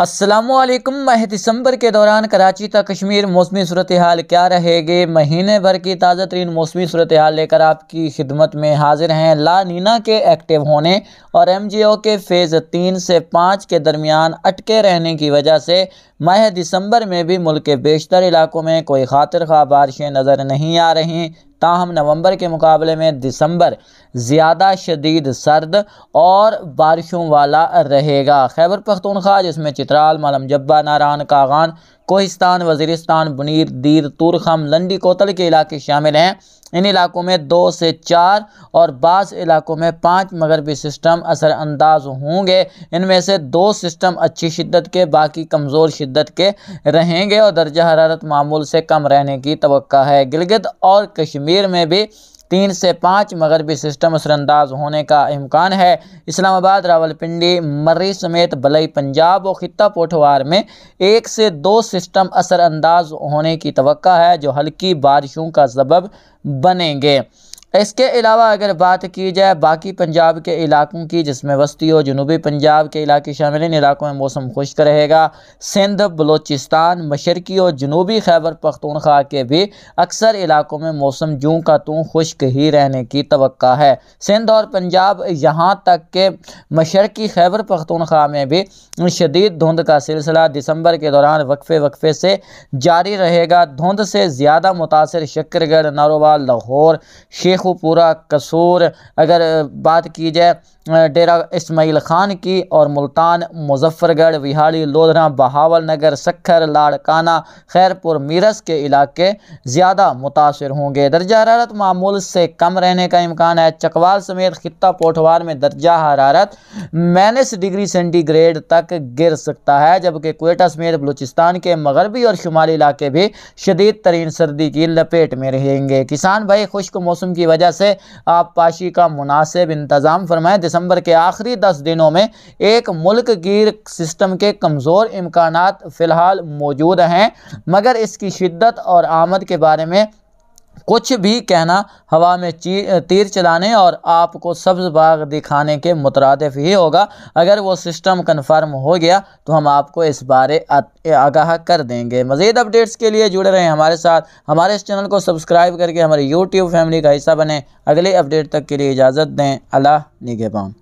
असलम माह दिसंबर के दौरान कराची तक कश्मीर मौसमी सूरत हाल क्या रहेगी महीने भर की ताज़ा तरीन मौसमी सूरत हाल लेकर आपकी खिदमत में हाजिर हैं ला नीना के एक्टिव होने और एम जी ओ के फेज़ तीन से पाँच के दरमियान अटके रहने की वजह से माह दिसंबर में भी मुल्क के बेशतर इलाकों में कोई खातिर खा बारिशें नज़र नहीं आ रही ताहम नवंबर के मुकाबले में दिसंबर ज़्यादा शदीद सर्द और बारिशों वाला रहेगा खैबर पख्तूनख्वा जिसमें चित्राल मालम जब्बा नारान कागान कोहिस्तान वजीरस्तान बुनीर दीर तुरखम लंडी कोतल के इलाके शामिल हैं इन इलाकों में दो से चार और बास इलाकों में पाँच मगरबी सिस्टम असरानंदाज होंगे इनमें से दो सिस्टम अच्छी शिद्दत के बाकी कमज़ोर शिद्दत के रहेंगे और दर्जा हरारत मामूल से कम रहने की तो है गिलगित और कश्मीर में भी तीन से पाँच मगरबी सिस्टम असरअंदाज होने का इम्कान है इस्लामाबाद रावलपिंडी मर्री समेत बलई पंजाब और खत्ता पोठवार में एक से दो सिस्टम असरअंदाज होने की तो है जो हल्की बारिशों का सबब बनेंगे इसके अलावा अगर बात की जाए बाकी पंजाब के इलाकों की जिसमें वस्ती और जनूबी पंजाब के इलाके शामिल इन इलाकों में मौसम खुश्क रहेगा सिंध बलोचिस्तान मशरकी और जनूबी खैबर पख्तूनख्वा के भी अक्सर इलाकों में मौसम जूं का तू खुश्क ही रहने की तो है सिंध और पंजाब यहाँ तक के मशरकी खैबर पख्तूनख्वा में भी शदीद धुंध का सिलसिला दिसंबर के दौरान वक्फे वक्फे से जारी रहेगा धुंध से ज़्यादा मुतासर शक्करगढ़ नारोवाल लाहौर शेख देखो पूरा कसूर अगर बात की जाए डेरा इस्माइल ख़ान की और मुल्तान मुजफ्फरगढ़ विहाड़ी लोधरा बहावल नगर सखर लाड़काना खैरपुर मीरस के इलाके ज़्यादा मुतासर होंगे दर्जा हरारत मामूल से कम रहने का इम्कान है चकवाल समेत खत्ता पोठवार में दर्जा हरारत माइनस डिग्री सेंटीग्रेड तक गिर सकता है जबकि कोयटा समेत बलूचिस्तान के मगरबी और शुमाली इलाके भी शदीद तरीन सर्दी की लपेट में रहेंगे किसान भाई खुश्क मौसम की वजह से आप पाशी का मुनासिब इंतज़ाम फरमाएँ दिसंबर के आखिरी दस दिनों में एक मुल्क गिर सिस्टम के कमज़ोर इम्कान फ़िलहाल मौजूद हैं मगर इसकी शिद्दत और आमद के बारे में कुछ भी कहना हवा में तीर चलाने और आपको सब्ज बाग दिखाने के मुतरदफ ही होगा अगर वो सिस्टम कन्फर्म हो गया तो हम आपको इस बारे आगाह कर देंगे मज़ीद अपडेट्स के लिए जुड़े रहें हमारे साथ हमारे इस चैनल को सब्सक्राइब करके हमारे यूट्यूब फैमिली का हिस्सा बने अगले अपडेट तक के लिए इजाज़त दें अल्लाह निगेबान